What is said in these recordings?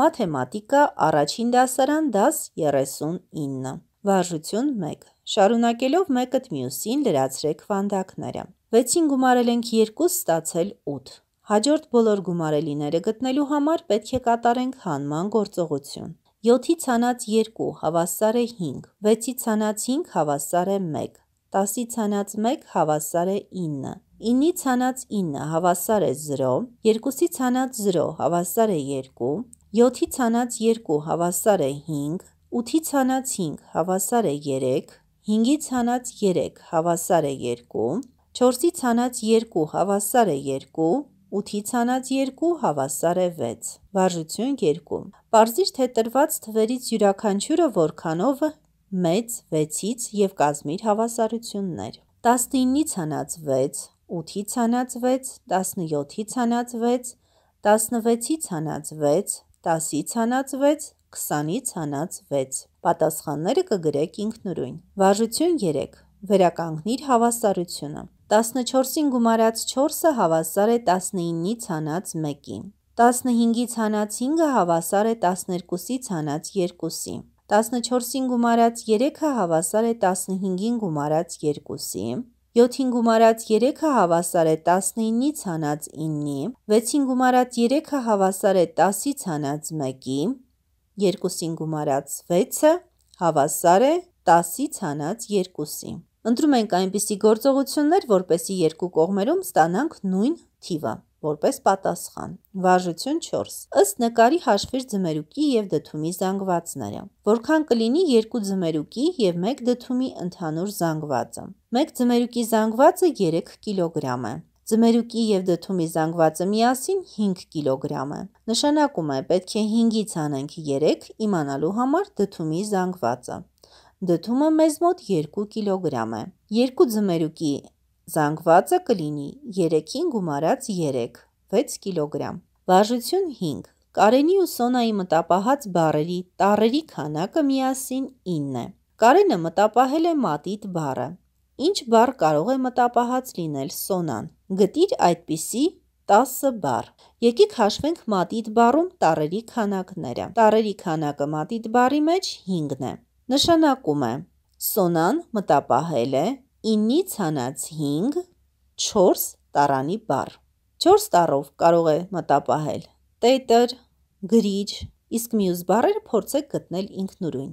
Մաթեմատիկա առաջին դասարան դաս 39 Վարժություն 1 Շարունակելով մեկըտ մյուսին լրացրեք վանդակները 6-ին գումարել ենք 2 ստացել 8 Հաջորդ բոլոր գումարելիները գտնելու համար պետք է կատարենք հանման գործողություն 7-ի ցանած 2 հավասար է 5, 6-ի ցանած 5 հավասար է 1, 10-ի ցանած 1 հավասար է 9, 9-ի ցանած 9 հավասար է 0, 2-ի ցանած 0 հավասար է 2, 7-ի ցանած 2 հավասար է 5, 8-ի ցանած 5 հավասար է 3, 5-ի ցանած 3 հավասար է 2, 4-ի ցանած 2 հավասար է 2, 8-ի ցանած 2 հավասար է 6։ Վարժություն 2։ Պարզիր թե տրված թվերից յուրաքանչյուրը որքանով մեծ 6-ից եւ կազմիր հավասարություններ։ 19-ի ցանած 6, 8-ի ցանած 6, 17-ի ցանած 6, 16-ի ցանած 6, 10-ից հանած 6, 20-ից հանած 6։ Պատասխանները կգրեք ինքնուրույն։ Վարժություն 3. Վերականգնիր հավասարությունը։ 14-ին գումարած 4-ը հավասար է 19-ից հանած 1-ին։ 15-ից հանած 5-ը հավասար է 12-ից հանած 2-ի։ 14-ին գումարած 3-ը հավասար է 15-ին գումարած 2-ի։ 7-ին գումարած 3-ը հավասար է 19-ից հանած 9-ի, 6-ին գումարած 3-ը հավասար է 10-ից հանած 1-ի, 2-ին գումարած 6-ը հավասար է 10-ից հանած 2-ի։ Ընտրում ենք այնպիսի գործողություններ, որպեսի երկու կողմերում ստանանք նույն թիվը որպես պատասխան։ Վարժություն 4. Ըստ նկարի հաշվիր ձմերուկի եւ դդումի զանգվածները։ Որքան կլինի 2 ձմերուկի եւ 1 դդումի ընդհանուր զանգվածը։ 1 ձմերուկի զանգվածը 3 կիլոգրամ է։ Ձմերուկի եւ դդումի զանգվածը միասին 5 կիլոգրամ է։ Նշանակում է, պետք է 5-ից անենք 3 իմանալու համար դդումի զանգվածը։ Դդումը մեզ մոտ 2 կիլոգրամ է։ 2 ձմերուկի Զանգվածը կլինի 3-ին գումարած 3, 6 կիլոգրամ։ Բաժություն 5. Կարենի ու Սոնայի մտապահած բարերի տարերի քանակը միասին 9 է։ Կարենը մտապահել է մատիտ բարը։ Ինչ բար կարող է մտապահած լինել Սոնան։ Գտիր այդպիսի 10 բար։ Եկեք հաշվենք մատիտ բարում տարերի քանակները։ Տարերի քանակը մատիտ բարի մեջ 5-ն է։ Նշանակում է Սոնան մտապահել է 9-ից հանած 5, 4 տարանի բառ։ 4 տարով կարող է մտապահել տետր, գրիչ, իսկ մյուս բառերը փորձեք գտնել ինքնուրույն։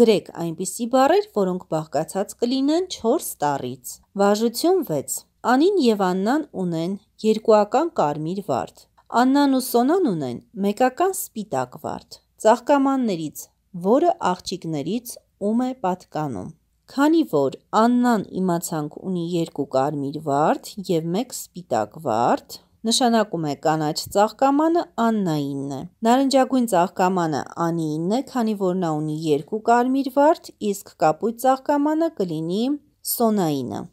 Գրեք այնպիսի բառեր, որոնք բաղկացած կլինեն 4 տարից։ Վարժություն 6։ Անին եւ Աննան ունեն երկուական կարմիր վարդ։ Աննան ու Սոնան ունեն մեկական սպիտակ վարդ։ Ծաղկամաններից, որը աղջիկներից ում է պատկանում։ Քանի որ Աննան իմացանք ունի երկու կարմիր վարդ եւ մեկ սպիտակ վարդ, նշանակում է կանաչ ծաղկամանը Աննայինն է։ Նարնջագույն ծաղկամանը Անիինն է, քանի որ նա ունի երկու կարմիր վարդ, իսկ կապույտ ծաղկամանը կլինի Սոնայինը։